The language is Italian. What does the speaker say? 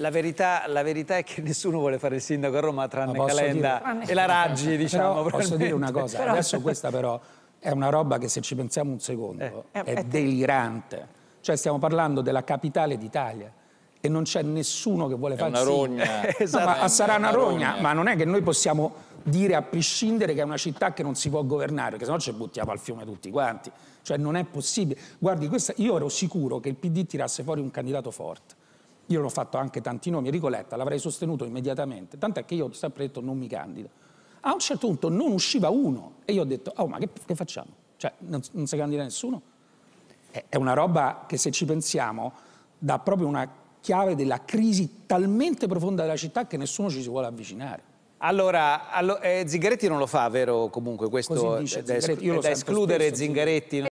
La verità, la verità, è che nessuno vuole fare il sindaco a Roma tranne Calenda dire... e la Raggi, diciamo. Però, posso dire una cosa, però... adesso questa però è una roba che se ci pensiamo un secondo eh, è, è, eh, eh. delirante. Cioè stiamo parlando della capitale d'Italia e non c'è nessuno che vuole fare il sindaco. rogna. esatto. no, sarà una, una rogna, rogna, ma non è che noi possiamo dire a prescindere che è una città che non si può governare, perché sennò ci buttiamo al fiume tutti quanti. Cioè non è possibile. Guardi, questa, io ero sicuro che il PD tirasse fuori un candidato forte io l'ho fatto anche tanti nomi, Ricoletta l'avrei sostenuto immediatamente, tant'è che io ho sempre detto non mi candido. A un certo punto non usciva uno e io ho detto, oh ma che, che facciamo? Cioè non, non si candida nessuno? È, è una roba che se ci pensiamo dà proprio una chiave della crisi talmente profonda della città che nessuno ci si vuole avvicinare. Allora, allo, eh, Zingaretti non lo fa, vero? Comunque questo dice, è da, escludere spesso, Zingaretti.